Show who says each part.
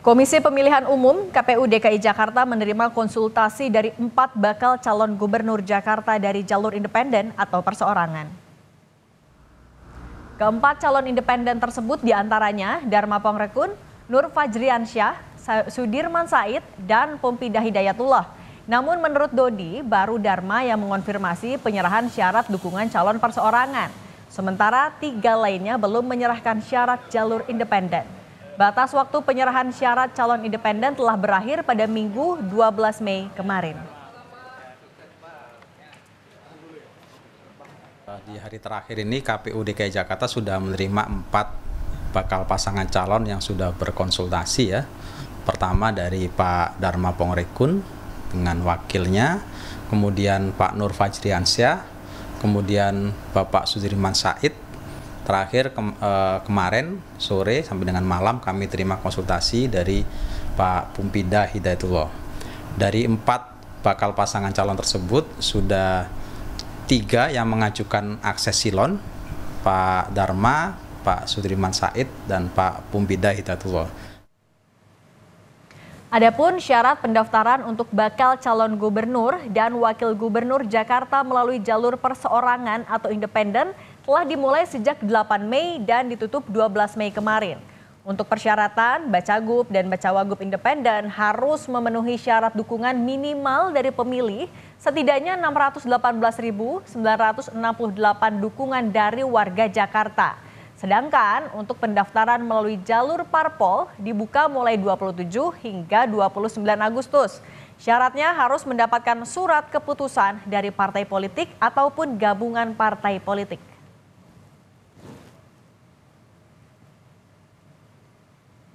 Speaker 1: Komisi Pemilihan Umum KPU DKI Jakarta menerima konsultasi dari empat bakal calon gubernur Jakarta dari jalur independen atau perseorangan. Keempat calon independen tersebut diantaranya Dharma Pongrekun, Nur Fajriansyah, Sudirman Said, dan Pompidah Hidayatullah. Namun menurut Dodi, baru Dharma yang mengonfirmasi penyerahan syarat dukungan calon perseorangan. Sementara tiga lainnya belum menyerahkan syarat jalur independen. Batas waktu penyerahan syarat calon independen telah berakhir pada Minggu 12 Mei kemarin.
Speaker 2: Di hari terakhir ini KPU DKI Jakarta sudah menerima empat bakal pasangan calon yang sudah berkonsultasi ya. Pertama dari Pak Dharma Pongrekun dengan wakilnya, kemudian Pak Nur Fajriansyah, kemudian Bapak Sudirman Said Terakhir ke, e, eh, kemarin sore sampai dengan malam kami terima konsultasi dari Pak Pumpida Hidayatullah. Dari empat bakal pasangan calon tersebut sudah tiga yang mengajukan akses silon Pak Dharma, Pak Sudirman Said dan Pak Pumbida Hidayatullah.
Speaker 1: Adapun syarat pendaftaran untuk bakal calon gubernur dan wakil gubernur Jakarta melalui jalur perseorangan atau independen telah dimulai sejak 8 Mei dan ditutup 12 Mei kemarin. Untuk persyaratan, Bacagup dan Bacawagup independen harus memenuhi syarat dukungan minimal dari pemilih setidaknya 618.968 dukungan dari warga Jakarta. Sedangkan untuk pendaftaran melalui jalur parpol dibuka mulai 27 hingga 29 Agustus. Syaratnya harus mendapatkan surat keputusan dari partai politik ataupun gabungan partai politik.